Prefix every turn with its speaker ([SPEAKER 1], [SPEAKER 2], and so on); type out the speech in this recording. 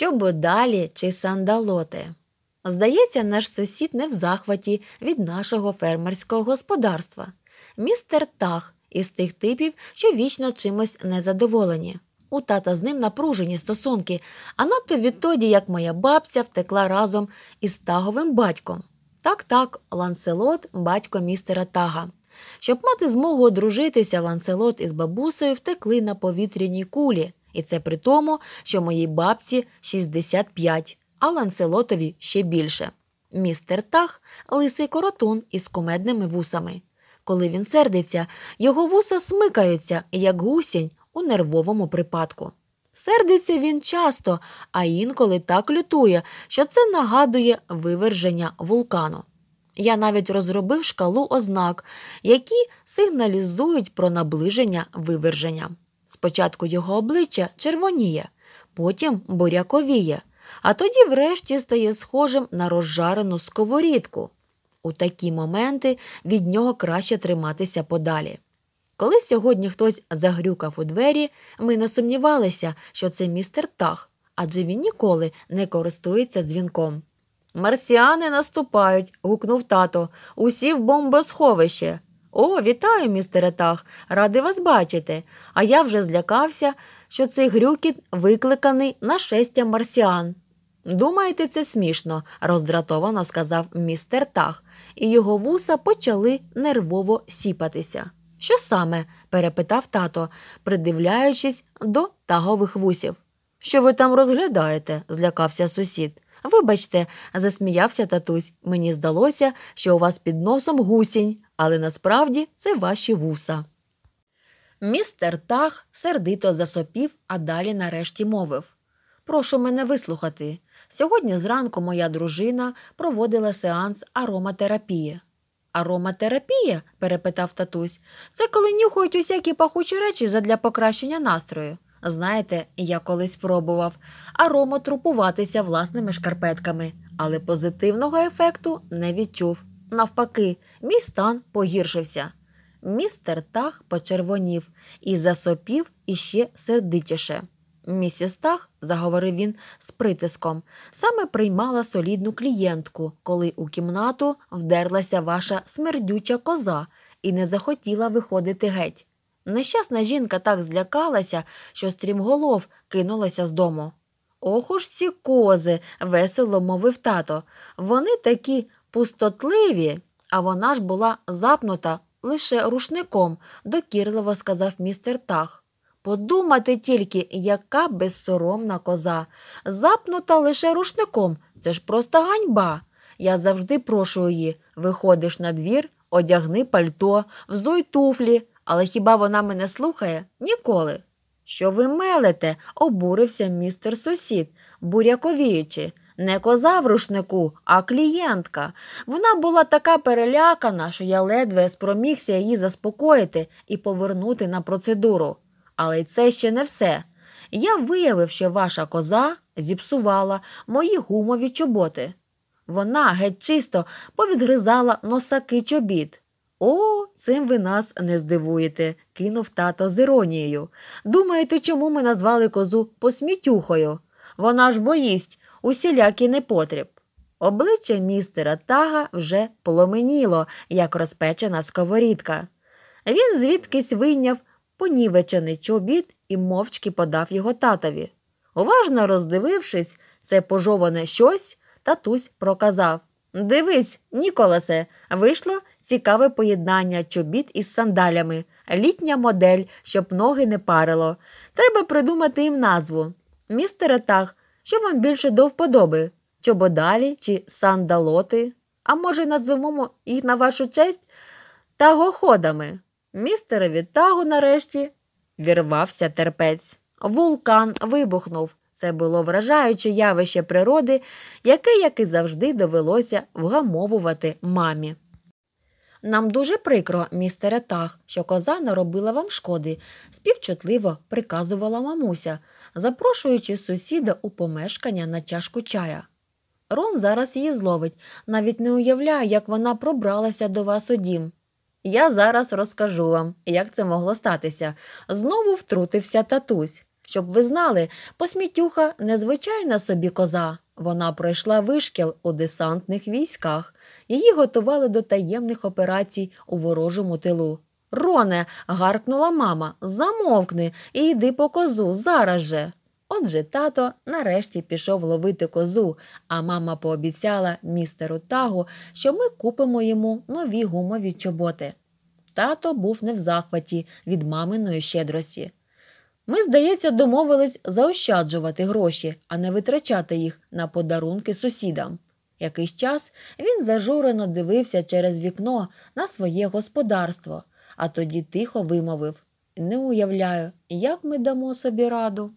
[SPEAKER 1] Що чободалі чи сандалоти. Здається, наш сусід не в захваті від нашого фермерського господарства. Містер Тах із тих типів, що вічно чимось незадоволені. У тата з ним напружені стосунки, а надто відтоді, як моя бабця втекла разом із таговим батьком. Так, так, ланселот, батько містера Тага. Щоб мати змогу одружитися, ланселот із бабусею втекли на повітряній кулі. І це при тому, що моїй бабці 65, а ланселотові ще більше. Містер Тах лисий коротун із кумедними вусами. Коли він сердиться, його вуса смикаються, як гусінь у нервовому припадку. Сердиться він часто, а інколи так лютує, що це нагадує виверження вулкану. Я навіть розробив шкалу ознак, які сигналізують про наближення виверження. Спочатку його обличчя червоніє, потім буряковіє, а тоді врешті стає схожим на розжарену сковорідку. У такі моменти від нього краще триматися подалі. Коли сьогодні хтось загрюкав у двері, ми не сумнівалися, що це містер Тах, адже він ніколи не користується дзвінком. Марсіани наступають. гукнув тато. Усі в бомбосховище. О, вітаю, містере Тах, радий вас бачити. А я вже злякався, що цей грюкіт викликаний нашестям марсіан. Думаєте, це смішно, роздратовано сказав містер Тах, і його вуса почали нервово сіпатися. Що саме? перепитав тато, придивляючись до тагових вусів. Що ви там розглядаєте? злякався сусід. Вибачте, засміявся татусь. Мені здалося, що у вас під носом гусінь, але насправді це ваші вуса. Містер Тах сердито засопів, а далі нарешті мовив Прошу мене вислухати. Сьогодні зранку моя дружина проводила сеанс ароматерапії. Ароматерапія? перепитав татусь, це коли нюхають усякі пахучі речі задля покращення настрою. Знаєте, я колись пробував аромотрупуватися власними шкарпетками, але позитивного ефекту не відчув. Навпаки, мій стан погіршився. Містер Тах почервонів і засопів іще сердитіше. Місіс Тах, заговорив він з притиском, саме приймала солідну клієнтку, коли у кімнату вдерлася ваша смердюча коза і не захотіла виходити геть. Нещасна жінка так злякалася, що стрімголов кинулася з дому. Ох уж ці кози, весело мовив тато. Вони такі пустотливі, а вона ж була запнута лише рушником, докірливо сказав містер Тах. Подумати тільки, яка безсоромна коза. Запнута лише рушником, це ж просто ганьба. Я завжди прошу її виходиш на двір, одягни пальто, взуй туфлі, але хіба вона мене слухає? Ніколи. Що ви мелете? обурився містер сусід, буряковіючи. Не коза в рушнику, а клієнтка. Вона була така перелякана, що я ледве спромігся її заспокоїти і повернути на процедуру. Але це ще не все. Я виявив, що ваша коза зіпсувала мої гумові чоботи. Вона геть чисто повідгризала носаки чобіт. О, цим ви нас не здивуєте, кинув тато з іронією. Думаєте, чому ми назвали козу посмітюхою? Вона ж боїсть усілякий непотріб. Обличчя містера Тага вже пломеніло, як розпечена сковорідка. Він звідкись вийняв понівечений чобіт і мовчки подав його татові. Уважно роздивившись, це пожоване щось, татусь проказав Дивись, Ніколасе, вийшло цікаве поєднання чобіт із сандалями, літня модель, щоб ноги не парило. Треба придумати їм назву. Містер Тах, що вам більше до вподоби? Чободалі чи сандалоти? А може, назвемо їх на вашу честь тагоходами? Містерові тагу нарешті вірвався терпець. Вулкан вибухнув. Це було вражаюче явище природи, яке, як і завжди, довелося вгамовувати мамі. Нам дуже прикро, містере Тах, що коза наробила вам шкоди, співчутливо приказувала мамуся, запрошуючи сусіда у помешкання на чашку чая. Рон зараз її зловить, навіть не уявляє, як вона пробралася до вас у дім. Я зараз розкажу вам, як це могло статися. Знову втрутився татусь. Щоб ви знали, посмітюха незвичайна собі коза. Вона пройшла вишкіл у десантних військах. Її готували до таємних операцій у ворожому тилу. Роне, гаркнула мама, замовкни і йди по козу зараз же. Отже, тато нарешті пішов ловити козу, а мама пообіцяла містеру тагу, що ми купимо йому нові гумові чоботи. Тато був не в захваті від маминої щедрості. Ми, здається, домовились заощаджувати гроші, а не витрачати їх на подарунки сусідам. Якийсь час він зажурено дивився через вікно на своє господарство, а тоді тихо вимовив: Не уявляю, як ми дамо собі раду.